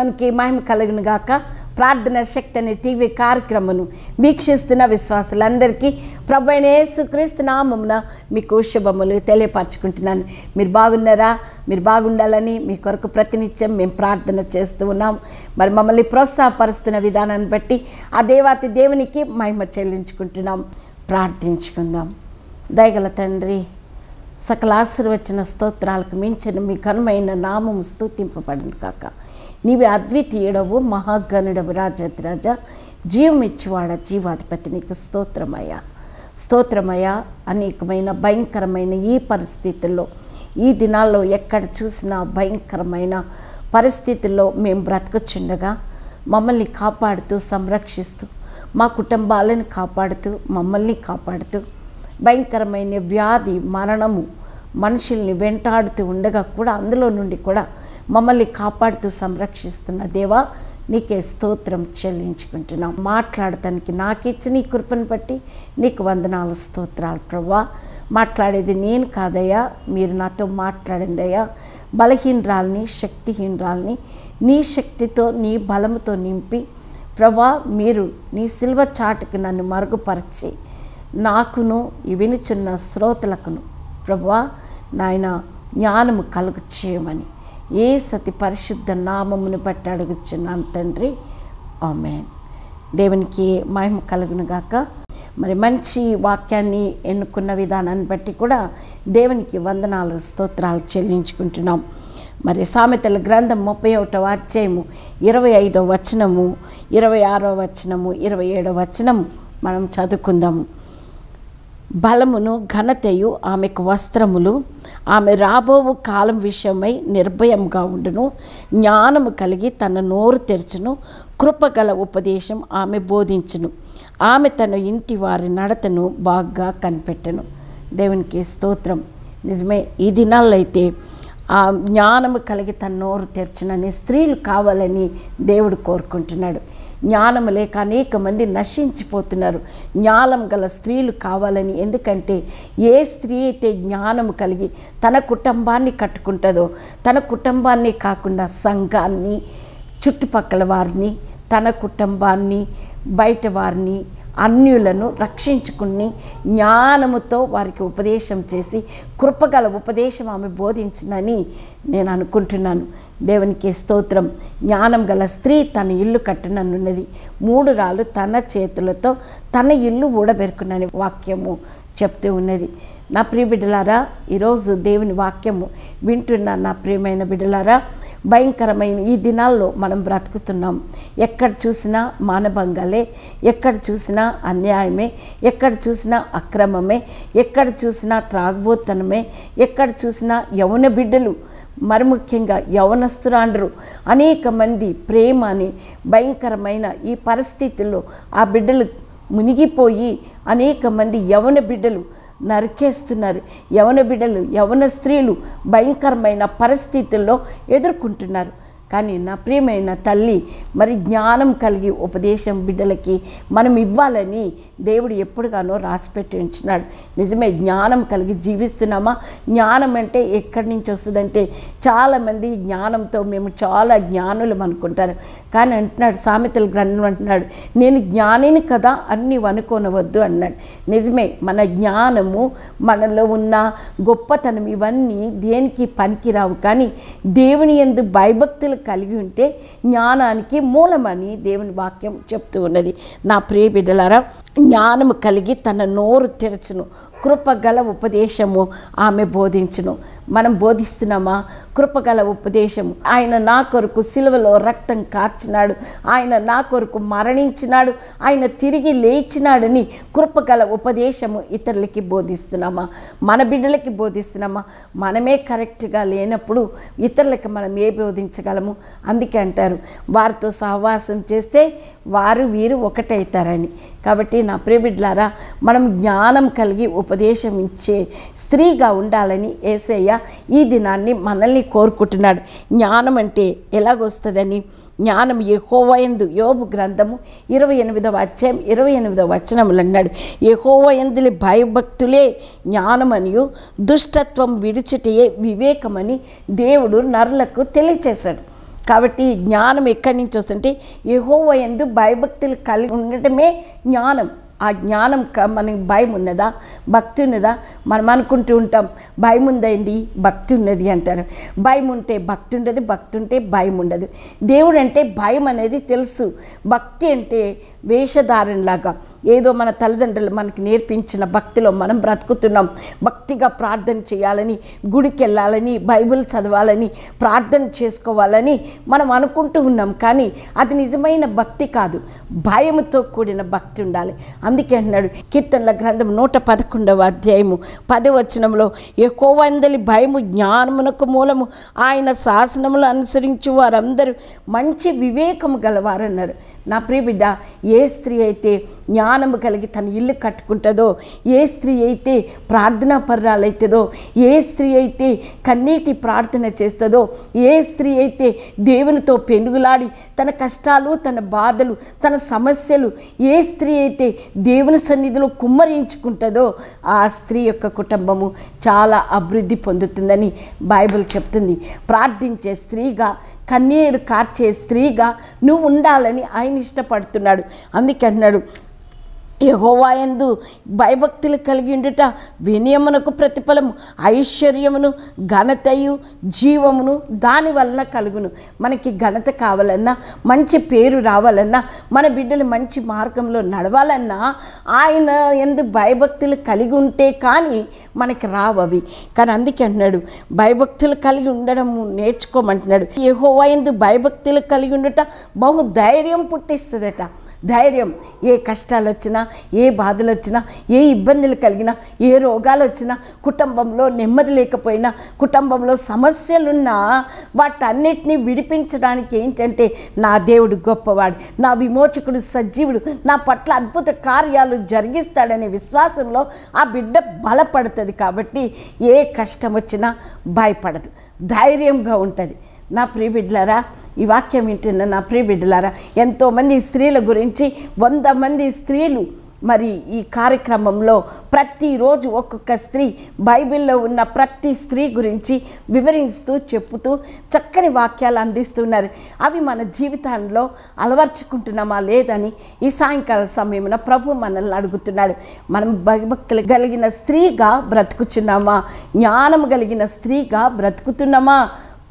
మనకి మహిమ గాక ప్రార్థన శక్తి అనే టీవీ కార్యక్రమను వీక్షిస్తున్న విశ్వాసులందరికీ ప్రభు అయిన యేసుక్రీస్తు నామమున మీకు శుభములు తెలియపరచుకుంటున్నాను మీరు బాగున్నారా మీరు బాగుండాలని మీ కొరకు ప్రతినిత్యం మేము ప్రార్థన చేస్తూ ఉన్నాం మరి మమ్మల్ని ప్రోత్సాహపరుస్తున్న విధానాన్ని బట్టి ఆ దేవాతి దేవునికి మహిమ చెల్లించుకుంటున్నాం ప్రార్థించుకుందాం దయగల తండ్రి సకల ఆశీర్వచన స్తోత్రాలకు మించిన మీ కనుమైన నామము స్థుతింపబడను కాక నీవి అద్వితీయుడవు మహాగణుడవు రాజద్రాజ జీవం ఇచ్చివాడ జీవాధిపతి నీకు స్తోత్రమయ్యా స్తోత్రమయ అనేకమైన భయంకరమైన ఈ పరిస్థితుల్లో ఈ దినాల్లో ఎక్కడ చూసినా భయంకరమైన పరిస్థితుల్లో మేము బ్రతుకుచుండగా మమ్మల్ని కాపాడుతూ సంరక్షిస్తూ మా కుటుంబాలను కాపాడుతూ మమ్మల్ని కాపాడుతూ భయంకరమైన వ్యాధి మరణము మనుషుల్ని వెంటాడుతూ ఉండగా కూడా అందులో నుండి కూడా మమ్మల్ని కాపాడుతూ సంరక్షిస్తున్న దేవా నీకే స్తోత్రం చెల్లించుకుంటున్నాం మాట్లాడటానికి నాకిచ్చిన ఈ కృపను బట్టి నీకు వందనాలు స్తోత్రాలు ప్రభా మాట్లాడేది నేను కాదయ్యా మీరు నాతో మాట్లాడండి అయ్యా బలహీనరాల్ని శక్తిహీనరాల్ని నీ శక్తితో నీ బలముతో నింపి ప్రభా మీరు నీ సిల్వ చాటుకు నన్ను మరుగుపరిచి నాకును వినిచున్న శ్రోతలకును ప్రభా నాయన జ్ఞానము కలుగు చేయమని ఏ సతి పరిశుద్ధ నామమును బట్టి అడుగుచున్నాను తండ్రి ఆమె దేవునికి మహిమ కలుగును గాక మరి మంచి వాక్యాన్ని ఎన్నుకున్న విధానాన్ని బట్టి కూడా దేవునికి వందనాలు స్తోత్రాలు చెల్లించుకుంటున్నాం మరి సామెతల గ్రంథం ముప్పై ఒకటవ అధ్యాయము ఇరవై ఐదవ వచనము ఇరవై ఆరవ వచనము ఇరవై ఏడవ వచనము మనం చదువుకుందాము బలమును ఘనతయు ఆమెకు వస్త్రములు ఆమె రాబోవు కాలం విషయమై నిర్భయంగా ఉండును జ్ఞానము కలిగి తన నోరు తెరచును కృపగల ఉపదేశం ఆమె బోధించును ఆమె తన ఇంటి వారి నడతను బాగా కనిపెట్టను దేవునికి స్తోత్రం నిజమే ఈ దినాల్లో అయితే ఆ జ్ఞానము కలిగి తన నోరు తెరచునని స్త్రీలు కావాలని దేవుడు కోరుకుంటున్నాడు జ్ఞానం లేక అనేక మంది నశించిపోతున్నారు జ్ఞానం గల స్త్రీలు కావాలని ఎందుకంటే ఏ స్త్రీ అయితే జ్ఞానం కలిగి తన కుటుంబాన్ని కట్టుకుంటుందో తన కుటుంబాన్ని కాకుండా సంఘాన్ని చుట్టుపక్కల వారిని తన కుటుంబాన్ని బయట వారిని అన్యులను రక్షించుకుని జ్ఞానముతో వారికి ఉపదేశం చేసి కృపగల ఉపదేశం ఆమె బోధించినని నేను అనుకుంటున్నాను దేవునికి స్తోత్రం జ్ఞానం గల స్త్రీ తన ఇల్లు కట్టిననున్నది మూడు రాళ్ళు తన చేతులతో తన ఇల్లు ఊడబెరుకునని వాక్యము చెప్తూ ఉన్నది నా ప్రియ బిడ్డలారా ఈరోజు దేవుని వాక్యము వింటున్న నా ప్రియమైన బిడ్డలారా భయంకరమైన ఈ దినాల్లో మనం బ్రతుకుతున్నాం ఎక్కడ చూసినా మానభంగాలే ఎక్కడ చూసినా అన్యాయమే ఎక్కడ చూసినా అక్రమమే ఎక్కడ చూసినా త్రాగ్బోతనమే ఎక్కడ చూసినా యౌన బిడ్డలు మరి ముఖ్యంగా యవనస్తురాండ్రు అనేక మంది ప్రేమ అని భయంకరమైన ఈ పరిస్థితుల్లో ఆ బిడ్డలు మునిగిపోయి అనేక మంది యవన బిడ్డలు నరికేస్తున్నారు యవన బిడ్డలు యవన స్త్రీలు భయంకరమైన పరిస్థితుల్లో ఎదుర్కొంటున్నారు కానీ నా ప్రియమైన తల్లి మరి జ్ఞానం కలిగి ఉపదేశం బిడ్డలకి మనం ఇవ్వాలని దేవుడు ఎప్పుడుగానో రాసిపెట్టించినాడు ఉంచినాడు నిజమే జ్ఞానం కలిగి జీవిస్తున్నామా జ్ఞానం అంటే ఎక్కడి నుంచి వస్తుందంటే చాలామంది జ్ఞానంతో మేము చాలా జ్ఞానులం అనుకుంటారు కానీ అంటున్నాడు సామెతల గ్రంథం అంటున్నాడు నేను జ్ఞానిని కదా అని అనుకోనవద్దు అన్నాడు నిజమే మన జ్ఞానము మనలో ఉన్న గొప్పతనం ఇవన్నీ దేనికి పనికిరావు కానీ దేవుని ఎందు భయభక్తులు క్రియలు కలిగి ఉంటే జ్ఞానానికి మూలమని దేవుని వాక్యం చెప్తూ ఉన్నది నా ప్రియ బిడ్డలారా జ్ఞానము కలిగి తన నోరు తెరచును కృపగల ఉపదేశము ఆమె బోధించును మనం బోధిస్తున్నామా కృపగల ఉపదేశము ఆయన నా కొరకు సిలువలో రక్తం కార్చినాడు ఆయన నా కొరకు మరణించినాడు ఆయన తిరిగి లేచినాడని కృపగల ఉపదేశము ఇతరులకి బోధిస్తున్నామా మన బిడ్డలకి బోధిస్తున్నామా మనమే కరెక్ట్గా లేనప్పుడు ఇతరులకి మనం ఏ బోధించగలము అందుకే అంటారు వారితో సహవాసం చేస్తే వారు వీరు ఒకటైతారని కాబట్టి నా ప్రియబిడ్లారా మనం జ్ఞానం కలిగి ఉపదేశం ఇచ్చే స్త్రీగా ఉండాలని ఏసయ్య ఈ దినాన్ని మనల్ని కోరుకుంటున్నాడు జ్ఞానం అంటే ఎలాగొస్తుందని జ్ఞానం ఎహోవయందు యోబు గ్రంథము ఇరవై ఎనిమిదవ అధ్యాయం ఇరవై ఎనిమిదవ వచనములు అన్నాడు ఎహోవయందులి భయభక్తులే జ్ఞానమనియు దుష్టత్వం విడిచిటయే వివేకమని దేవుడు నరులకు తెలియచేశాడు కాబట్టి జ్ఞానం ఎక్కడి నుంచి వస్తుంటే యహోవ ఎందు భయభక్తులు కలిగి ఉండటమే జ్ఞానం ఆ జ్ఞానం మనకి భయం ఉన్నదా భక్తి ఉన్నదా మనం అనుకుంటూ ఉంటాం భయం ఉందండి భక్తి ఉన్నది అంటారు భయం ఉంటే భక్తి ఉండదు భక్తి ఉంటే భయం ఉండదు దేవుడు అంటే భయం అనేది తెలుసు భక్తి అంటే వేషధారణలాగా ఏదో మన తల్లిదండ్రులు మనకి నేర్పించిన భక్తిలో మనం బ్రతుకుతున్నాం భక్తిగా ప్రార్థన చేయాలని గుడికి వెళ్ళాలని బైబిల్ చదవాలని ప్రార్థన చేసుకోవాలని మనం అనుకుంటూ ఉన్నాం కానీ అది నిజమైన భక్తి కాదు భయముతో కూడిన భక్తి ఉండాలి అందుకే అంటున్నాడు కీర్తనల గ్రంథం నూట పదకొండవ అధ్యాయము పదవచనంలో ఎక్కువందలి భయము జ్ఞానమునకు మూలము ఆయన శాసనములు అనుసరించి వారందరూ మంచి వివేకము గలవారన్నారు నా ప్రియబిడ్డ ఏ స్త్రీ అయితే జ్ఞానము కలిగి తన ఇల్లు కట్టుకుంటుందో ఏ స్త్రీ అయితే ప్రార్థనా అవుతుందో ఏ స్త్రీ అయితే కన్నీటి ప్రార్థన చేస్తుందో ఏ స్త్రీ అయితే దేవునితో పెనుగులాడి తన కష్టాలు తన బాధలు తన సమస్యలు ఏ స్త్రీ అయితే దేవుని సన్నిధిలో కుమ్మరించుకుంటుందో ఆ స్త్రీ యొక్క కుటుంబము చాలా అభివృద్ధి పొందుతుందని బైబిల్ చెప్తుంది ప్రార్థించే స్త్రీగా కన్నీరు కార్చే స్త్రీగా నువ్వు ఉండాలని ఆయన ఇష్టపడుతున్నాడు అందుకంటున్నాడు యహోవాయందు భయభక్తులు ఉండుట వినయమునకు ప్రతిఫలము ఐశ్వర్యమును ఘనతయు జీవమును దానివల్ల కలుగును మనకి ఘనత కావాలన్నా మంచి పేరు రావాలన్నా మన బిడ్డలు మంచి మార్గంలో నడవాలన్నా ఆయన ఎందు భయభక్తులు కలిగి ఉంటే కానీ మనకి రావవి కానీ అందుకే అంటున్నాడు భయభక్తులు కలిగి ఉండడం నేర్చుకోమంటున్నాడు యహోవా ఎందు భయభక్తులు కలిగి ఉండుట బహు ధైర్యం పుట్టిస్తుందట ధైర్యం ఏ కష్టాలు వచ్చినా ఏ బాధలు వచ్చినా ఏ ఇబ్బందులు కలిగినా ఏ రోగాలు వచ్చినా కుటుంబంలో నెమ్మది లేకపోయినా కుటుంబంలో సమస్యలున్నా వాటన్నిటిని విడిపించడానికి ఏంటంటే నా దేవుడు గొప్పవాడు నా విమోచకుడు సజీవుడు నా పట్ల అద్భుత కార్యాలు జరిగిస్తాడనే విశ్వాసంలో ఆ బిడ్డ బలపడుతుంది కాబట్టి ఏ కష్టం వచ్చినా భయపడదు ధైర్యంగా ఉంటుంది నా ప్రియబిడ్లరా ఈ వాక్యం వింటున్న నా ప్రియ బిడ్డలారా ఎంతోమంది స్త్రీల గురించి వంద మంది స్త్రీలు మరి ఈ కార్యక్రమంలో ప్రతిరోజు ఒక్కొక్క స్త్రీ బైబిల్లో ఉన్న ప్రతి స్త్రీ గురించి వివరిస్తూ చెప్పుతూ చక్కని వాక్యాలు అందిస్తున్నారు అవి మన జీవితంలో అలవర్చుకుంటున్నామా లేదని ఈ సాయంకాల సమయమున ప్రభు మనల్ని అడుగుతున్నాడు మనం భయభక్తులు కలిగిన స్త్రీగా బ్రతుకుచున్నామా జ్ఞానం కలిగిన స్త్రీగా బ్రతుకుతున్నామా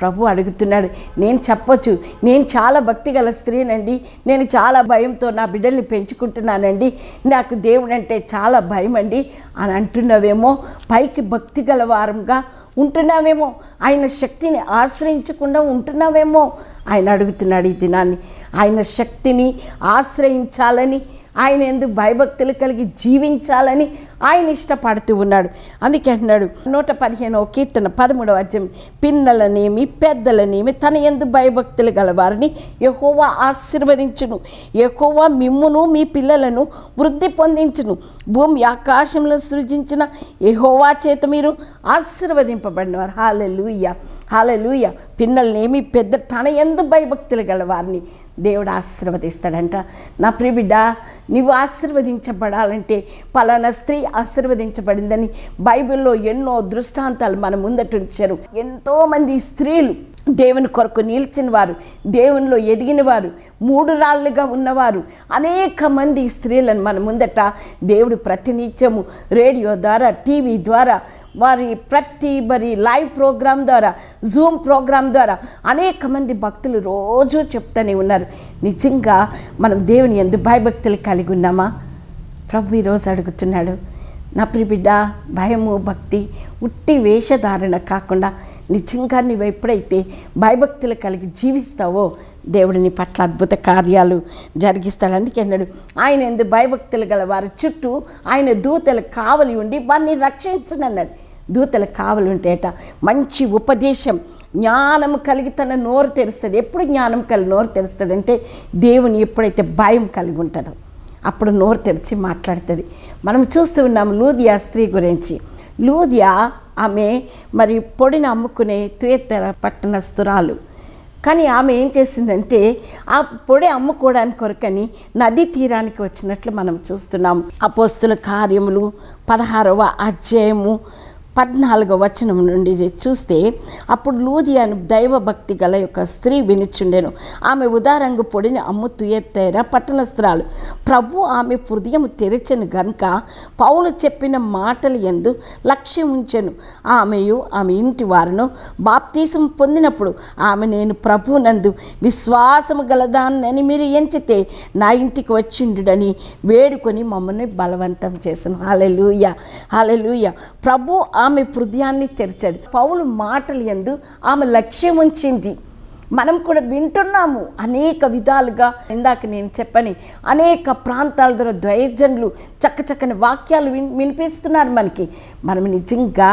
ప్రభు అడుగుతున్నాడు నేను చెప్పొచ్చు నేను చాలా భక్తి గల స్త్రీనండి నేను చాలా భయంతో నా బిడ్డల్ని పెంచుకుంటున్నానండి నాకు దేవుడు అంటే చాలా భయం అండి అని అంటున్నావేమో పైకి భక్తి గల వారంగా ఉంటున్నావేమో ఆయన శక్తిని ఆశ్రయించకుండా ఉంటున్నావేమో ఆయన అడుగుతున్నాడు ఈ దినాన్ని ఆయన శక్తిని ఆశ్రయించాలని ఆయన ఎందుకు భయభక్తులు కలిగి జీవించాలని ఆయన ఇష్టపడుతూ ఉన్నాడు అందుకే అంటున్నాడు నూట పదిహేనవ కీర్తన పదమూడవ అధ్యయం పిన్నలనేమి పెద్దలనేమి తన ఎందు భయభక్తులు గలవారిని ఎక్కువ ఆశీర్వదించును ఎక్కువ మిమ్మును మీ పిల్లలను వృద్ధి పొందించును భూమి ఆకాశంలో సృజించిన ఎహోవా చేత మీరు ఆశీర్వదింపబడినవారు హాలెలుయ్య హాలెలుయ్య పిన్నలనేమి పెద్ద తన ఎందు భయభక్తులు గలవారిని దేవుడు ఆశీర్వదిస్తాడంట నా ప్రియబిడ్డ నీవు ఆశీర్వదించబడాలంటే పలానా స్త్రీ ఆశీర్వదించబడిందని బైబిల్లో ఎన్నో దృష్టాంతాలు మన ముందట ఉంచారు ఎంతోమంది స్త్రీలు దేవుని కొరకు నిలిచిన వారు దేవునిలో ఎదిగిన వారు మూడు రాళ్ళుగా ఉన్నవారు అనేక మంది స్త్రీలను మన ముందట దేవుడు ప్రతినిత్యము రేడియో ద్వారా టీవీ ద్వారా వారి ప్రతి మరి లైవ్ ప్రోగ్రాం ద్వారా జూమ్ ప్రోగ్రాం ద్వారా అనేక మంది భక్తులు రోజు చెప్తూనే ఉన్నారు నిజంగా మనం దేవుని ఎందు భయభక్తులు కలిగి ఉన్నామా ప్రభు ఈరోజు అడుగుతున్నాడు నా ప్రిబిడ్డ భయము భక్తి ఉట్టి వేషధారణ కాకుండా నిజంగా నువ్వు ఎప్పుడైతే భయభక్తులు కలిగి జీవిస్తావో దేవుడిని పట్ల అద్భుత కార్యాలు జరిగిస్తాడు అందుకే అన్నాడు ఆయన ఎందు భయభక్తులు గల వారి చుట్టూ ఆయన దూతలు కావలి ఉండి వారిని రక్షించునన్నాడు దూతలకు కావాలంటేట మంచి ఉపదేశం జ్ఞానం కలిగి తన నోరు తెరుస్తుంది ఎప్పుడు జ్ఞానం కలిగి నోరు తెరుస్తుంది అంటే దేవుని ఎప్పుడైతే భయం కలిగి ఉంటుందో అప్పుడు నోరు తెరిచి మాట్లాడుతుంది మనం చూస్తూ ఉన్నాం లూదియా స్త్రీ గురించి లూదియా ఆమె మరి పొడిని అమ్ముకునే తుయత్తర పట్టణస్తురాలు కానీ ఆమె ఏం చేసిందంటే ఆ పొడి అమ్ముకోవడానికి కొరకని నదీ తీరానికి వచ్చినట్లు మనం చూస్తున్నాం అపోస్తుల కార్యములు పదహారవ అధ్యాయము పద్నాలుగో వచనం నుండి చూస్తే అప్పుడు లూదియాను దైవభక్తి గల యొక్క స్త్రీ వినిచుండెను ఆమె ఉదారంగు పొడిని అమ్ము తుయెత్తేర పట్టణస్త్రాలు ప్రభు ఆమె హృదయం తెరిచను గనుక పౌలు చెప్పిన మాటలు ఎందు లక్ష్యం ఉంచెను ఆమెయు ఆమె ఇంటి వారును బాప్తీసం పొందినప్పుడు ఆమె నేను ప్రభునందు విశ్వాసము గలదాన్నని మీరు ఎంచితే నా ఇంటికి వచ్చిండుడని వేడుకొని మమ్మల్ని బలవంతం చేశాను హాలెలుయ హాలెలుయ ప్రభు ఆమె హృదయాన్ని తెరిచాడు పౌలు మాటలు ఎందు ఆమె లక్ష్యం ఉంచింది మనం కూడా వింటున్నాము అనేక విధాలుగా ఇందాక నేను చెప్పని అనేక ప్రాంతాల ద్వారా ద్వైజన్లు చక్క చక్కని వాక్యాలు వినిపిస్తున్నారు మనకి మనం నిజంగా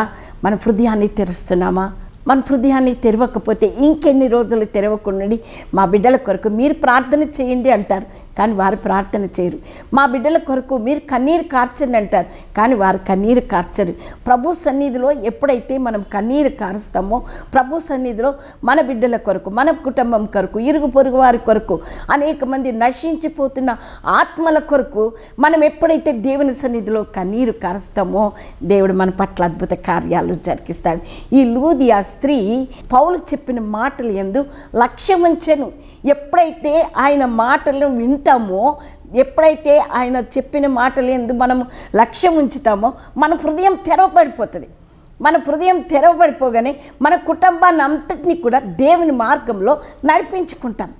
మన హృదయాన్ని తెరుస్తున్నామా మన హృదయాన్ని తెరవకపోతే ఇంకెన్ని రోజులు తెరవకుండా మా బిడ్డల కొరకు మీరు ప్రార్థన చేయండి అంటారు కానీ వారు ప్రార్థన చేయరు మా బిడ్డల కొరకు మీరు కన్నీరు కార్చండి అంటారు కానీ వారు కన్నీరు కార్చరు ప్రభు సన్నిధిలో ఎప్పుడైతే మనం కన్నీరు కారుస్తామో ప్రభు సన్నిధిలో మన బిడ్డల కొరకు మన కుటుంబం కొరకు ఇరుగు పొరుగు వారి కొరకు అనేక మంది నశించిపోతున్న ఆత్మల కొరకు మనం ఎప్పుడైతే దేవుని సన్నిధిలో కన్నీరు కారుస్తామో దేవుడు మన పట్ల అద్భుత కార్యాలు జరిగిస్తాడు ఈ లూది ఆ స్త్రీ పౌలు చెప్పిన మాటలు ఎందు ఉంచను ఎప్పుడైతే ఆయన మాటలు వింటామో ఎప్పుడైతే ఆయన చెప్పిన మాటలు ఎందు మనం లక్ష్యం ఉంచుతామో మన హృదయం తెరవబడిపోతుంది మన హృదయం తెరవబడిపోగానే మన కుటుంబాన్ని అంతటిని కూడా దేవుని మార్గంలో నడిపించుకుంటాం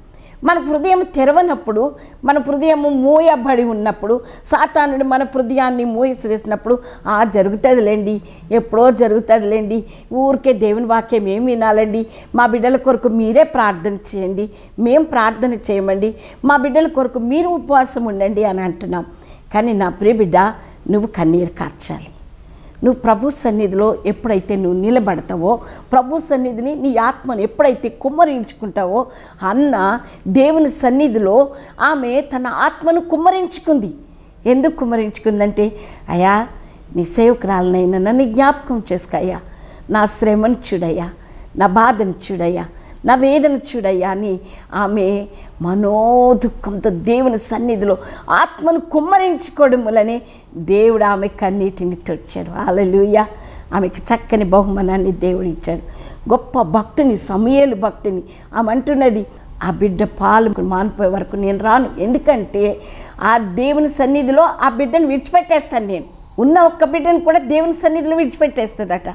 మన హృదయం తెరవనప్పుడు మన హృదయం మూయబడి ఉన్నప్పుడు సాతానుడు మన హృదయాన్ని మూయసివేసినప్పుడు ఆ జరుగుతుందిలేండి ఎప్పుడో జరుగుతుందిలేండి ఊరికే దేవుని వాక్యం ఏం వినాలండి మా బిడ్డల కొరకు మీరే ప్రార్థన చేయండి మేము ప్రార్థన చేయమండి మా బిడ్డల కొరకు మీరు ఉపవాసం ఉండండి అని అంటున్నాం కానీ నా ప్రియ బిడ్డ నువ్వు కన్నీరు కార్చాలి నువ్వు ప్రభు సన్నిధిలో ఎప్పుడైతే నువ్వు నిలబడతావో ప్రభు సన్నిధిని నీ ఆత్మను ఎప్పుడైతే కుమ్మరించుకుంటావో అన్న దేవుని సన్నిధిలో ఆమె తన ఆత్మను కుమ్మరించుకుంది ఎందుకు కుమ్మరించుకుందంటే అయ్యా నీ సేవకురాలనైనా నన్ను జ్ఞాపకం చేసుకోయ్యా నా శ్రమను చూడయ్యా నా బాధను చూడయ్యా నా వేదన చూడయ్యా అని ఆమె మనోదుఖంతో దేవుని సన్నిధిలో ఆత్మను కుమ్మరించుకోవడం దేవుడు ఆమె కన్నీటిని తొడిచాడు అలలుయ ఆమెకి చక్కని బహుమానాన్ని దేవుడు ఇచ్చాడు గొప్ప భక్తుని సమయలు భక్తిని ఆమె అంటున్నది ఆ బిడ్డ పాలు మానిపోయే వరకు నేను రాను ఎందుకంటే ఆ దేవుని సన్నిధిలో ఆ బిడ్డను విడిచిపెట్టేస్తాను నేను ఉన్న ఒక్క బిడ్డను కూడా దేవుని సన్నిధిలో విడిచిపెట్టేస్తుందట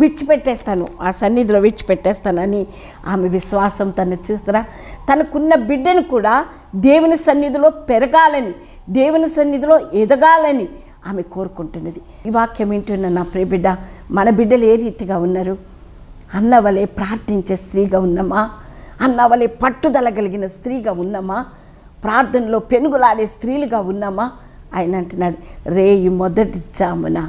విడిచిపెట్టేస్తాను ఆ సన్నిధిలో విడిచిపెట్టేస్తానని ఆమె విశ్వాసం తను చూస్తారా తనకున్న బిడ్డను కూడా దేవుని సన్నిధిలో పెరగాలని దేవుని సన్నిధిలో ఎదగాలని ఆమె కోరుకుంటున్నది ఈ వాక్యం ఏంటన్న నా ప్రియ బిడ్డ మన బిడ్డలు ఏ రీతిగా ఉన్నారు అన్న వలె ప్రార్థించే స్త్రీగా ఉన్నామా అన్న వలె పట్టుదల కలిగిన స్త్రీగా ఉన్నామా ప్రార్థనలో పెనుగులాడే స్త్రీలుగా ఉన్నామా ఆయన అంటున్నాడు రేయి మొదటి జామున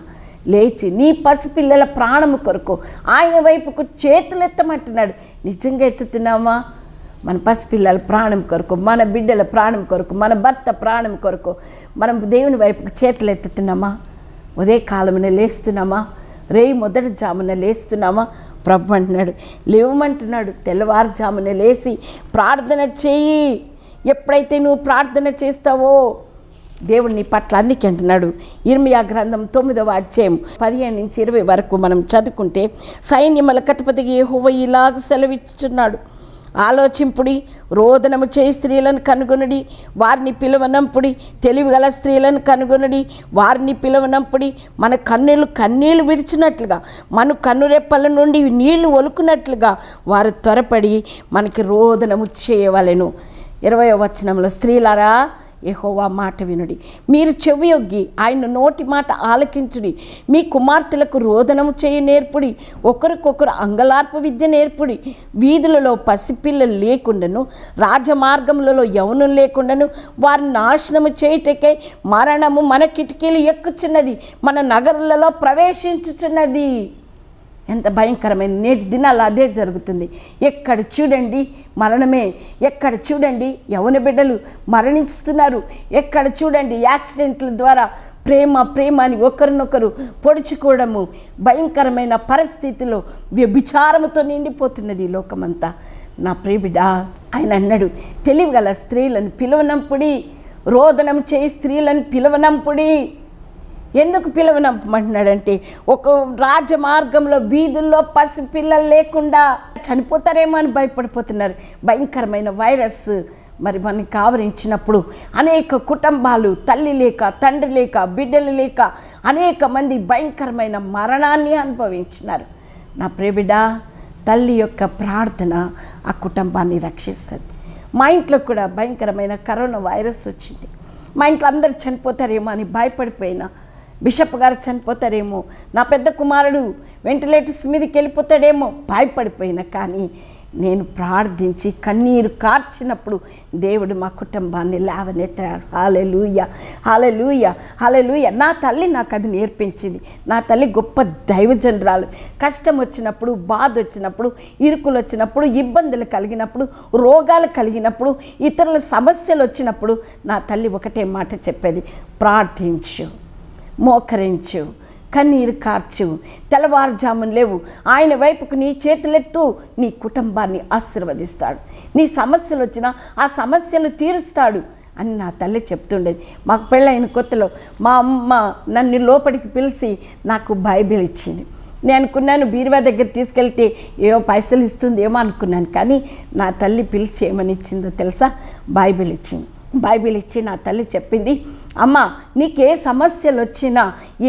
లేచి నీ పసిపిల్లల ప్రాణము కొరకు ఆయన వైపుకు చేతులు ఎత్తమంటున్నాడు నిజంగా ఎత్తుతున్నామా మన పసిపిల్లల ప్రాణం కొరకు మన బిడ్డల ప్రాణం కొరకు మన భర్త ప్రాణం కొరకు మనం దేవుని వైపుకు చేతులు ఎత్తుతున్నామా ఉదయ కాలమున లేస్తున్నామా రేయి మొదటి జామున లేస్తున్నామా ప్రభు అంటున్నాడు లేవమంటున్నాడు తెల్లవారుజామున లేచి ప్రార్థన చేయి ఎప్పుడైతే నువ్వు ప్రార్థన చేస్తావో దేవుణ్ణి పట్ల అందుకే అంటున్నాడు ఇర్మియా గ్రంథం తొమ్మిదవ అధ్యాయం పదిహేను నుంచి ఇరవై వరకు మనం చదువుకుంటే సైన్యముల కతిపతికి హువ ఇలాగ సెలవిచ్చుచున్నాడు ఆలోచింపుడి రోదనము చేయి స్త్రీలను కనుగొనడి వారిని పిలువనంపుడి తెలివిగల స్త్రీలను కనుగొనడి వారిని పిలువనంపుడి మన కన్నులు కన్నీళ్లు విడిచినట్లుగా మన కన్నురెప్పల నుండి నీళ్లు ఒలుకున్నట్లుగా వారు త్వరపడి మనకి రోదనము చేయవలెను ఇరవై వచనంలో స్త్రీలారా యహోవా మాట వినుడి మీరు చెవియొగ్గి ఆయన నోటి మాట ఆలకించుడి మీ కుమార్తెలకు రోదనము చేయ నేర్పుడి ఒకరికొకరు అంగలార్పు విద్య నేర్పుడి వీధులలో పసిపిల్లలు లేకుండాను రాజమార్గములలో యవనం లేకుండాను వారి నాశనము చేయుటకే మరణము మన కిటికీలు ఎక్కుచున్నది మన నగరులలో ప్రవేశించుచున్నది ఎంత భయంకరమైన నేటి దినాలు అదే జరుగుతుంది ఎక్కడ చూడండి మరణమే ఎక్కడ చూడండి యవన బిడ్డలు మరణిస్తున్నారు ఎక్కడ చూడండి యాక్సిడెంట్ల ద్వారా ప్రేమ ప్రేమ అని ఒకరినొకరు పొడుచుకోవడము భయంకరమైన పరిస్థితిలో వ్యభిచారముతో నిండిపోతున్నది ఈ లోకమంతా నా ప్రియబిడా ఆయన అన్నాడు తెలివిగల స్త్రీలను పిలవనంపుడి రోదనం చేయి స్త్రీలను పిలవనంపుడి ఎందుకు పిలవనంపమంటున్నాడంటే ఒక రాజమార్గంలో వీధుల్లో వీధుల్లో పసిపిల్లలు లేకుండా చనిపోతారేమో అని భయపడిపోతున్నారు భయంకరమైన వైరస్ మరి మనకి ఆవరించినప్పుడు అనేక కుటుంబాలు తల్లి లేక తండ్రి లేక బిడ్డలు లేక అనేక మంది భయంకరమైన మరణాన్ని అనుభవించినారు నా ప్రేబిడ తల్లి యొక్క ప్రార్థన ఆ కుటుంబాన్ని రక్షిస్తుంది మా ఇంట్లో కూడా భయంకరమైన కరోనా వైరస్ వచ్చింది మా ఇంట్లో అందరు చనిపోతారేమో అని భయపడిపోయినా బిషప్ గారు చనిపోతారేమో నా పెద్ద కుమారుడు వెంటిలేటర్స్ మీదకి వెళ్ళిపోతాడేమో భయపడిపోయిన కానీ నేను ప్రార్థించి కన్నీరు కార్చినప్పుడు దేవుడు మా కుటుంబాన్ని లేవనెత్తాడు లూయ హాలే లూయ నా తల్లి నాకు అది నేర్పించింది నా తల్లి గొప్ప దైవజనరాలు కష్టం వచ్చినప్పుడు బాధ వచ్చినప్పుడు ఇరుకులు వచ్చినప్పుడు ఇబ్బందులు కలిగినప్పుడు రోగాలు కలిగినప్పుడు ఇతరుల సమస్యలు వచ్చినప్పుడు నా తల్లి ఒకటే మాట చెప్పేది ప్రార్థించు మోకరించు కన్నీరు కార్చు తెల్లవారుజామున లేవు ఆయన వైపుకు నీ చేతులెత్తు నీ కుటుంబాన్ని ఆశీర్వదిస్తాడు నీ సమస్యలు వచ్చినా ఆ సమస్యలు తీరుస్తాడు అని నా తల్లి చెప్తుండేది మాకు పెళ్ళైన కొత్తలో మా అమ్మ నన్ను లోపలికి పిలిచి నాకు బైబిల్ ఇచ్చింది నేను అనుకున్నాను బీరువా దగ్గర తీసుకెళ్తే ఏవో పైసలు ఇస్తుంది ఏమో అనుకున్నాను కానీ నా తల్లి పిలిచి ఏమని ఇచ్చిందో తెలుసా బైబిల్ ఇచ్చింది బైబిల్ ఇచ్చి నా తల్లి చెప్పింది అమ్మ నీకే సమస్యలు వచ్చినా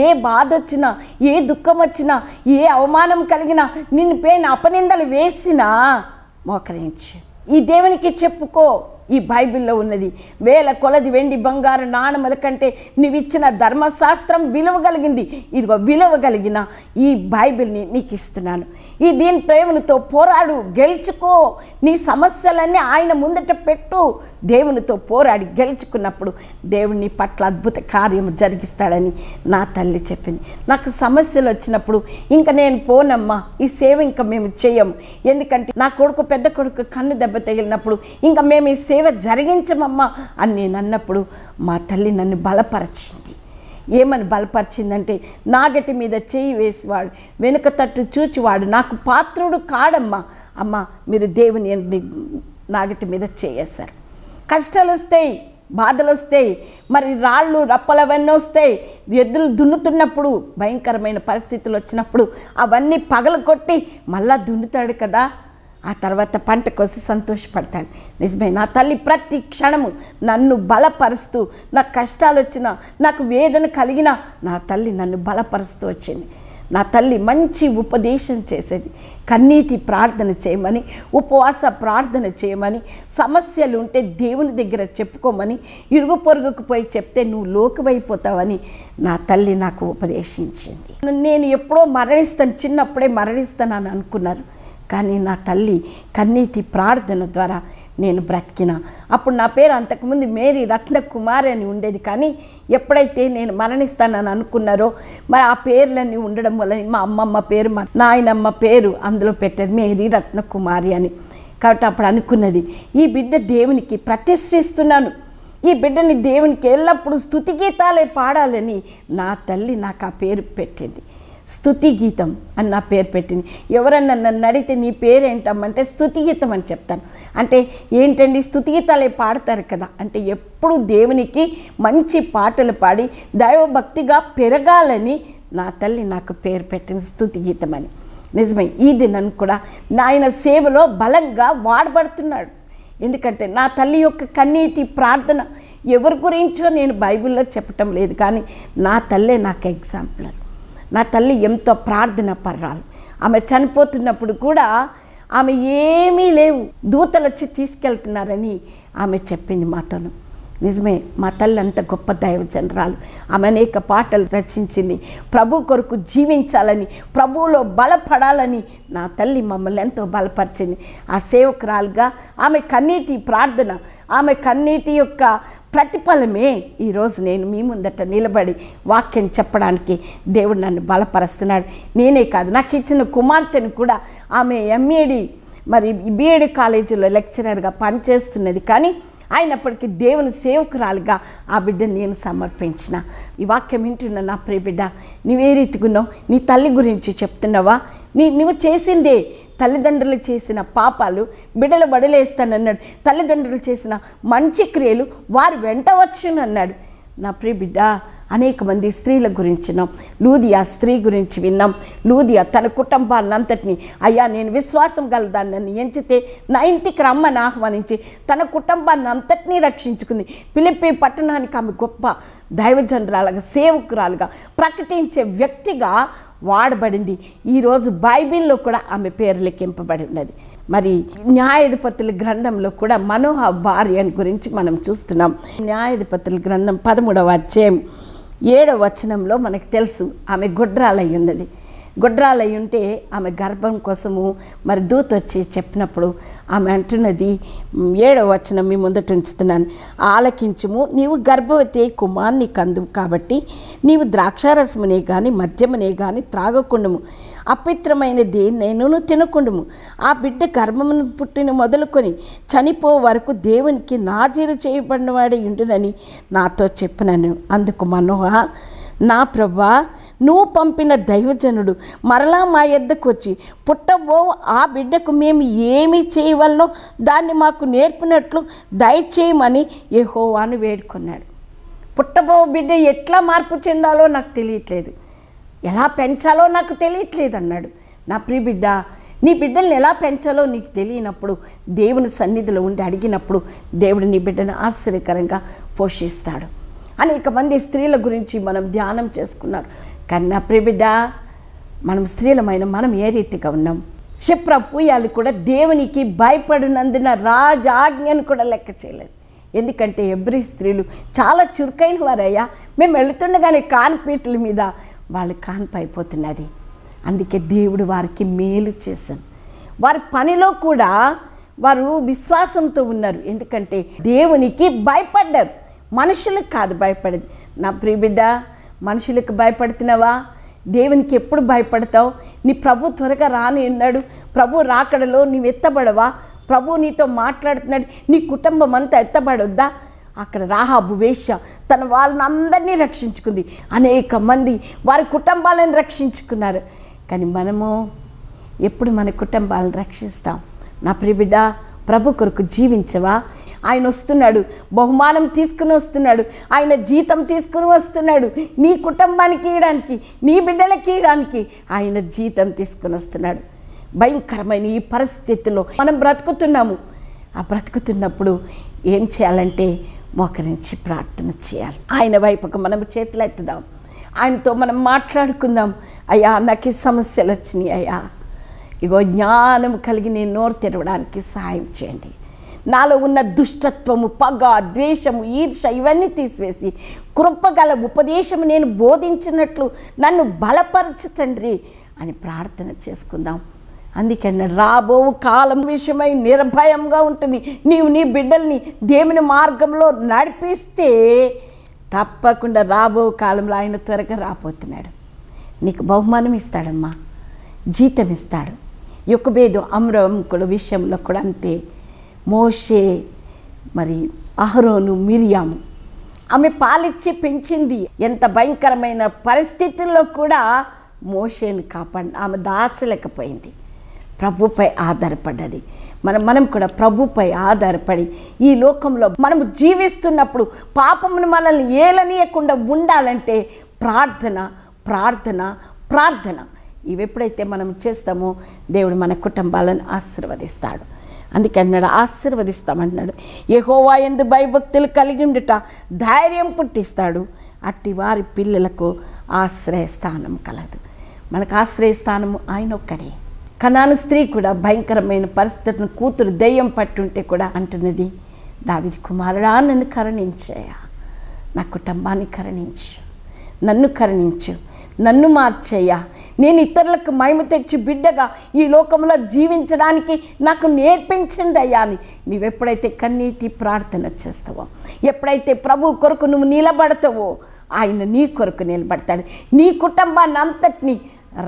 ఏ బాధ వచ్చినా ఏ దుఃఖం వచ్చినా ఏ అవమానం కలిగినా నిన్నుపైన అపనిందలు వేసినా మోకరించి ఈ దేవునికి చెప్పుకో ఈ బైబిల్లో ఉన్నది వేల కొలది వెండి బంగారు నాణముల కంటే నీవిచ్చిన ధర్మశాస్త్రం విలువ కలిగింది ఇదిగో విలువ కలిగిన ఈ బైబిల్ని నీకు ఇస్తున్నాను ఈ దీని దేవునితో పోరాడు గెలుచుకో నీ సమస్యలన్నీ ఆయన ముందట పెట్టు దేవునితో పోరాడి గెలుచుకున్నప్పుడు దేవుని పట్ల అద్భుత కార్యం జరిగిస్తాడని నా తల్లి చెప్పింది నాకు సమస్యలు వచ్చినప్పుడు ఇంకా నేను పోనమ్మా ఈ సేవ ఇంకా మేము చేయము ఎందుకంటే నా కొడుకు పెద్ద కొడుకు కన్ను దెబ్బ తగిలినప్పుడు ఇంకా మేము ఈ సేవ సేవ జరిగించమమ్మా అని నేను అన్నప్పుడు మా తల్లి నన్ను బలపరిచింది ఏమని బలపరిచిందంటే నాగటి మీద చేయి వేసివాడు వెనుక తట్టు చూచివాడు నాకు పాత్రుడు కాడమ్మా అమ్మ మీరు దేవుని నాగటి మీద చేయేశారు కష్టాలు వస్తాయి బాధలు వస్తాయి మరి రాళ్ళు రప్పలు అవన్నీ వస్తాయి ఎద్దులు దున్నుతున్నప్పుడు భయంకరమైన పరిస్థితులు వచ్చినప్పుడు అవన్నీ పగలు కొట్టి మళ్ళా దున్నుతాడు కదా ఆ తర్వాత పంట కోసి సంతోషపడతాడు నిజమే నా తల్లి ప్రతి క్షణము నన్ను బలపరుస్తూ నాకు కష్టాలు వచ్చినా నాకు వేదన కలిగినా నా తల్లి నన్ను బలపరుస్తూ వచ్చింది నా తల్లి మంచి ఉపదేశం చేసేది కన్నీటి ప్రార్థన చేయమని ఉపవాస ప్రార్థన చేయమని సమస్యలు ఉంటే దేవుని దగ్గర చెప్పుకోమని ఇరుగు పొరుగుకు పోయి చెప్తే నువ్వు లోకువైపోతావని నా తల్లి నాకు ఉపదేశించింది నేను ఎప్పుడో మరణిస్తాను చిన్నప్పుడే మరణిస్తాను అని అనుకున్నారు కానీ నా తల్లి కన్నీటి ప్రార్థన ద్వారా నేను బ్రతికిన అప్పుడు నా పేరు అంతకుముందు మేరీ రత్న కుమారి అని ఉండేది కానీ ఎప్పుడైతే నేను మరణిస్తానని అనుకున్నారో మరి ఆ పేర్లన్నీ ఉండడం వల్ల మా అమ్మమ్మ పేరు మా నాయనమ్మ పేరు అందులో పెట్టారు మేరీ రత్న కుమారి అని కాబట్టి అప్పుడు అనుకున్నది ఈ బిడ్డ దేవునికి ప్రతిష్ఠిస్తున్నాను ఈ బిడ్డని దేవునికి ఎల్లప్పుడూ గీతాలే పాడాలని నా తల్లి నాకు ఆ పేరు పెట్టింది స్థుతి గీతం అని నా పేరు పెట్టింది ఎవరన్నా నన్ను అడిగితే నీ పేరు ఏంటమ్మంటే స్థుతి గీతం అని చెప్తాను అంటే ఏంటండి స్థుతి గీతాలు పాడతారు కదా అంటే ఎప్పుడు దేవునికి మంచి పాటలు పాడి దైవభక్తిగా పెరగాలని నా తల్లి నాకు పేరు పెట్టింది స్థుతి గీతం అని నిజమే ఈ దినం కూడా నాయన సేవలో బలంగా వాడబడుతున్నాడు ఎందుకంటే నా తల్లి యొక్క కన్నీటి ప్రార్థన ఎవరి గురించో నేను బైబిల్లో చెప్పటం లేదు కానీ నా తల్లే నాకు ఎగ్జాంపుల్ నా తల్లి ఎంతో ప్రార్థన పర్రాలు ఆమె చనిపోతున్నప్పుడు కూడా ఆమె ఏమీ లేవు దూతలు వచ్చి తీసుకెళ్తున్నారని ఆమె చెప్పింది మాతోను నిజమే మా తల్లి అంత గొప్ప జనరాలు ఆమె అనేక పాటలు రచించింది ప్రభు కొరకు జీవించాలని ప్రభువులో బలపడాలని నా తల్లి మమ్మల్ని ఎంతో బలపరిచింది ఆ సేవకురాలుగా ఆమె కన్నీటి ప్రార్థన ఆమె కన్నీటి యొక్క ప్రతిఫలమే ఈరోజు నేను మీ ముందట నిలబడి వాక్యం చెప్పడానికి దేవుడు నన్ను బలపరుస్తున్నాడు నేనే కాదు నాకు ఇచ్చిన కుమార్తెను కూడా ఆమె ఎంఏడి మరి బిఏడి కాలేజీలో లెక్చరర్గా పనిచేస్తున్నది కానీ అయినప్పటికీ దేవుని సేవకురాలుగా ఆ బిడ్డ నేను సమర్పించిన ఈ వాక్యం వింటున్న నా ప్రియ బిడ్డ నువ్వే రీతిగా నీ తల్లి గురించి చెప్తున్నావా నీ నువ్వు చేసిందే తల్లిదండ్రులు చేసిన పాపాలు బిడ్డలు బడలేస్తానన్నాడు తల్లిదండ్రులు చేసిన మంచి క్రియలు వారు వెంట వచ్చునన్నాడు నా ప్రియ బిడ్డ అనేక మంది స్త్రీల గురించినాం లూదియా స్త్రీ గురించి విన్నాం లూదియా తన అంతటిని అయ్యా నేను విశ్వాసం గల దాన్ని ఎంచితే నా ఇంటికి రమ్మని ఆహ్వానించి తన కుటుంబాన్ని అంతటినీ రక్షించుకుంది పిలిపి పట్టణానికి ఆమె గొప్ప దైవజనరాలుగా సేవకురాలుగా ప్రకటించే వ్యక్తిగా వాడబడింది ఈరోజు బైబిల్లో కూడా ఆమె పేరు లెక్కింపబడి ఉన్నది మరి న్యాయాధిపతుల గ్రంథంలో కూడా మనోహ భార్య గురించి మనం చూస్తున్నాం న్యాయాధిపతుల గ్రంథం పదమూడవ అధ్యాయం ఏడవ వచనంలో మనకు తెలుసు ఆమె గుడ్రాలయ్యున్నది ఉన్నది గుడ్రాలు అయి ఉంటే ఆమె గర్భం కోసము మరి దూత వచ్చి చెప్పినప్పుడు ఆమె అంటున్నది ఏడవ వచ్చిన మీ ముందట ఉంచుతున్నాను ఆలకించుము నీవు గర్భవతి కుమార్ని కందు కాబట్టి నీవు ద్రాక్షారసమునే కానీ మద్యమునే కానీ త్రాగకుండము అపవిత్రమైన దేన్నైనను తినకుండము ఆ బిడ్డ గర్భమును పుట్టిన మొదలుకొని చనిపో వరకు దేవునికి నాజీరు చేయబడినవాడే ఉండునని నాతో చెప్పినాను అందుకు మనోహ నా ప్రభా నువ్వు పంపిన దైవజనుడు మరలా మా ఎద్దకు వచ్చి పుట్టబో ఆ బిడ్డకు మేము ఏమి చేయవలనో దాన్ని మాకు నేర్పినట్లు దయచేయమని అని వేడుకున్నాడు పుట్టబో బిడ్డ ఎట్లా మార్పు చెందాలో నాకు తెలియట్లేదు ఎలా పెంచాలో నాకు తెలియట్లేదు అన్నాడు నా ప్రియ బిడ్డ నీ బిడ్డల్ని ఎలా పెంచాలో నీకు తెలియనప్పుడు దేవుని సన్నిధిలో ఉండి అడిగినప్పుడు దేవుడు నీ బిడ్డను ఆశ్చర్యకరంగా పోషిస్తాడు అనేక మంది స్త్రీల గురించి మనం ధ్యానం చేసుకున్నారు కానీ నా ప్రిబిడ్డ మనం స్త్రీలమైన మనం ఏ రీతిగా ఉన్నాం క్షిప్ర పూయాలు కూడా దేవునికి భయపడినందున రాజాజ్ఞను కూడా లెక్క చేయలేదు ఎందుకంటే ఎబ్రి స్త్రీలు చాలా చురుకైన వారయ్యా మేము వెళుతుండగానే కాన్పీటల మీద వాళ్ళు కాన్పు అయిపోతున్నది అందుకే దేవుడు వారికి మేలు చేశాను వారి పనిలో కూడా వారు విశ్వాసంతో ఉన్నారు ఎందుకంటే దేవునికి భయపడ్డారు మనుషులకు కాదు భయపడేది నా ప్రియబిడ్డ మనుషులకు భయపడుతున్నావా దేవునికి ఎప్పుడు భయపడతావు నీ ప్రభు త్వరగా రాని అన్నాడు ప్రభు రాకడలో నీవు ఎత్తబడవా ప్రభు నీతో మాట్లాడుతున్నాడు నీ కుటుంబం అంతా ఎత్తబడొద్దా అక్కడ రాహాబు వేష తన వాళ్ళని అందరినీ రక్షించుకుంది అనేక మంది వారి కుటుంబాలను రక్షించుకున్నారు కానీ మనము ఎప్పుడు మన కుటుంబాలను రక్షిస్తాం నా ప్రియబిడ్డ ప్రభు కొరకు జీవించవా ఆయన వస్తున్నాడు బహుమానం తీసుకుని వస్తున్నాడు ఆయన జీతం తీసుకుని వస్తున్నాడు నీ కుటుంబానికి ఇవ్వడానికి నీ బిడ్డలకి ఇవ్వడానికి ఆయన జీతం తీసుకుని వస్తున్నాడు భయంకరమైన ఈ పరిస్థితిలో మనం బ్రతుకుతున్నాము ఆ బ్రతుకుతున్నప్పుడు ఏం చేయాలంటే మోకరించి ప్రార్థన చేయాలి ఆయన వైపుకు మనం చేతులు ఎత్తుదాం ఆయనతో మనం మాట్లాడుకుందాం అయ్యా నాకు ఈ సమస్యలు వచ్చినాయి అయ్యా ఇగో జ్ఞానం కలిగి నేను నోరు తెరవడానికి సహాయం చేయండి నాలో ఉన్న దుష్టత్వము పగ ద్వేషము ఈర్ష ఇవన్నీ తీసివేసి కృపగల ఉపదేశము నేను బోధించినట్లు నన్ను బలపరచు తండ్రి అని ప్రార్థన చేసుకుందాం అందుకని రాబో కాలం విషయమై నిర్భయంగా ఉంటుంది నీవు నీ బిడ్డల్ని దేవుని మార్గంలో నడిపిస్తే తప్పకుండా రాబో కాలంలో ఆయన త్వరగా రాబోతున్నాడు నీకు బహుమానం ఇస్తాడమ్మా జీతం ఇస్తాడు యొక్క భేదం అమరం విషయంలో కూడా అంతే మోషే మరి అహరోను మిరియాము ఆమె పాలిచ్చి పెంచింది ఎంత భయంకరమైన పరిస్థితుల్లో కూడా మోషేను కాపాడి ఆమె దాచలేకపోయింది ప్రభుపై ఆధారపడ్డది మనం మనం కూడా ప్రభుపై ఆధారపడి ఈ లోకంలో మనం జీవిస్తున్నప్పుడు పాపమును మనల్ని ఏలనీయకుండా ఉండాలంటే ప్రార్థన ప్రార్థన ప్రార్థన ఇవి ఎప్పుడైతే మనం చేస్తామో దేవుడు మన కుటుంబాలను ఆశీర్వదిస్తాడు అందుకే అన్నాడు ఆశీర్వదిస్తామంటున్నాడు ఏహోవా ఎందు భయభక్తులు కలిగి ఉండుట ధైర్యం పుట్టిస్తాడు అట్టి వారి పిల్లలకు ఆశ్రయస్థానం కలదు మనకు ఆశ్రయస్థానము ఆయన ఒక్కడే కనాను స్త్రీ కూడా భయంకరమైన పరిస్థితులను కూతురు దెయ్యం పట్టుంటే కూడా అంటున్నది దావిది కుమారుడా నన్ను కరుణించాయా నా కుటుంబాన్ని కరుణించు నన్ను కరుణించు నన్ను మార్చేయా నేను ఇతరులకు మహిమ తెచ్చి బిడ్డగా ఈ లోకంలో జీవించడానికి నాకు నేర్పించండి అయ్యా అని నువ్వెప్పుడైతే కన్నీటి ప్రార్థన చేస్తావో ఎప్పుడైతే ప్రభు కొరకు నువ్వు నిలబడతావో ఆయన నీ కొరకు నిలబడతాడు నీ కుటుంబాన్ని అంతటినీ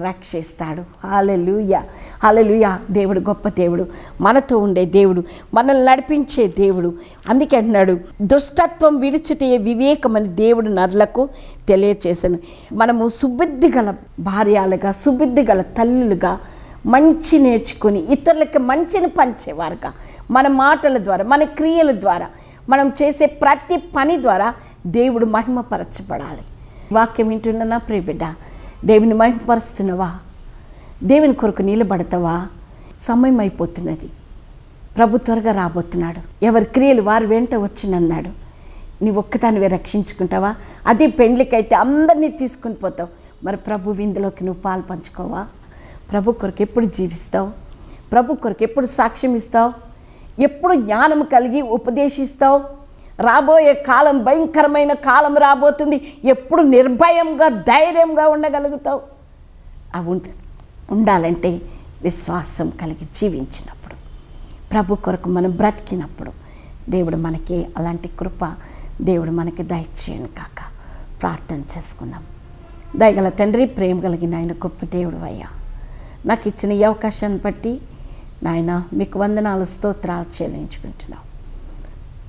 రక్షిస్తాడు హాలెలుయా అలలుయ దేవుడు గొప్ప దేవుడు మనతో ఉండే దేవుడు మనల్ని నడిపించే దేవుడు అందుకే అంటున్నాడు దుష్టత్వం విడిచిటే వివేకమని దేవుడు నర్లకు తెలియచేశాను మనము సుబుద్ధి గల భార్యాలుగా సుబుద్ధి గల తల్లులుగా మంచి నేర్చుకుని ఇతరులకి మంచిని పంచేవారుగా మన మాటల ద్వారా మన క్రియల ద్వారా మనం చేసే ప్రతి పని ద్వారా దేవుడు మహిమపరచబడాలి వాక్యం వింటున్న నా ప్రియబిడ్డ దేవుని మహిమపరుస్తున్నవా దేవుని కొరకు నిలబడతావా సమయం అయిపోతున్నది ప్రభు త్వరగా రాబోతున్నాడు ఎవరి క్రియలు వారు వెంట వచ్చినన్నాడు నీ ఒక్కదానివే రక్షించుకుంటావా అదే పెండ్లికైతే అందరినీ తీసుకుని పోతావు మరి ప్రభు విందులోకి నువ్వు పాలు పంచుకోవా ప్రభు కొరకు ఎప్పుడు జీవిస్తావు ప్రభు కొరకు ఎప్పుడు సాక్ష్యం ఇస్తావు ఎప్పుడు జ్ఞానం కలిగి ఉపదేశిస్తావు రాబోయే కాలం భయంకరమైన కాలం రాబోతుంది ఎప్పుడు నిర్భయంగా ధైర్యంగా ఉండగలుగుతావు అవి ఉంటుంది ఉండాలంటే విశ్వాసం కలిగి జీవించినప్పుడు ప్రభు కొరకు మనం బ్రతికినప్పుడు దేవుడు మనకి అలాంటి కృప దేవుడు మనకి దయచేయను కాక ప్రార్థన చేసుకుందాం దయగల తండ్రి ప్రేమ కలిగిన ఆయన గొప్ప దేవుడు అయ్యా నాకు ఇచ్చిన ఈ అవకాశాన్ని బట్టి నాయన మీకు వందనాలు స్తోత్రాలు చెల్లించుకుంటున్నాం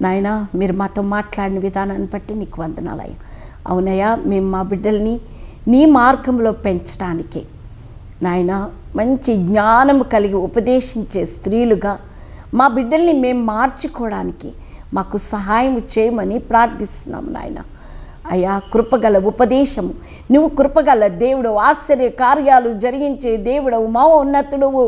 నాయన మీరు మాతో మాట్లాడిన విధానాన్ని బట్టి నీకు వందనాలు అయ్యా అవునయ్యా మేము మా బిడ్డల్ని నీ మార్గంలో పెంచడానికే నాయన మంచి జ్ఞానం కలిగి ఉపదేశించే స్త్రీలుగా మా బిడ్డల్ని మేము మార్చుకోవడానికి మాకు సహాయం చేయమని ప్రార్థిస్తున్నాం నాయన అయా కృపగల ఉపదేశము నువ్వు కృపగల దేవుడు ఆశ్చర్య కార్యాలు జరిగించే దేవుడవు మా ఉన్నతుడువు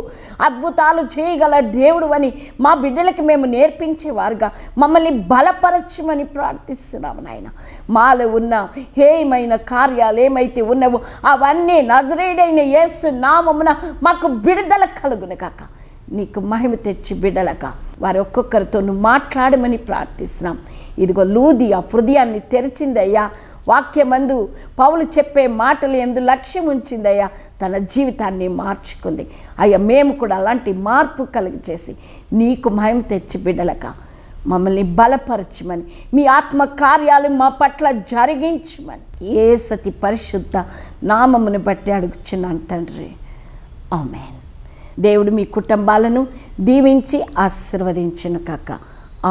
అద్భుతాలు చేయగల దేవుడు అని మా బిడ్డలకి మేము నేర్పించేవారుగా మమ్మల్ని బలపరచమని ప్రార్థిస్తున్నాము నాయన మాలో ఉన్న ఏమైన కార్యాలు ఏమైతే ఉన్నవో అవన్నీ నజరేడైన యేసు నామమున మాకు బిడుదల కలుగును కాక నీకు మహిమ తెచ్చి బిడ్డలక వారు ఒక్కొక్కరితోనూ మాట్లాడమని ప్రార్థిస్తున్నాం ఇదిగో లూది ఆ హృదయాన్ని తెరిచిందయ్యా వాక్యమందు పౌలు చెప్పే మాటలు ఎందు లక్ష్యం ఉంచిందయ్యా తన జీవితాన్ని మార్చుకుంది అయ్యా మేము కూడా అలాంటి మార్పు కలిగజేసి నీకు మయం తెచ్చి బిడ్డలక మమ్మల్ని బలపరచమని మీ ఆత్మ కార్యాలు మా పట్ల జరిగించమని ఏ సతి పరిశుద్ధ నామమును బట్టి అడుగుచున్నాను తండ్రి ఆమెన్ దేవుడు మీ కుటుంబాలను దీవించి ఆశీర్వదించిన కాక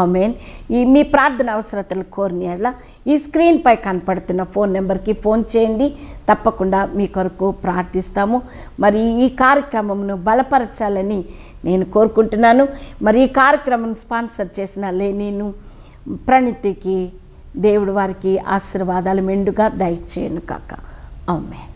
ఆమెన్ ఈ మీ ప్రార్థన అవసరతలు కోరిన ఈ స్క్రీన్పై కనపడుతున్న ఫోన్ నెంబర్కి ఫోన్ చేయండి తప్పకుండా మీ కొరకు ప్రార్థిస్తాము మరి ఈ కార్యక్రమంను బలపరచాలని నేను కోరుకుంటున్నాను మరి ఈ కార్యక్రమం స్పాన్సర్ చేసిన నేను ప్రణితికి దేవుడు వారికి ఆశీర్వాదాలు మెండుగా దయచేయను కాక ఆమెన్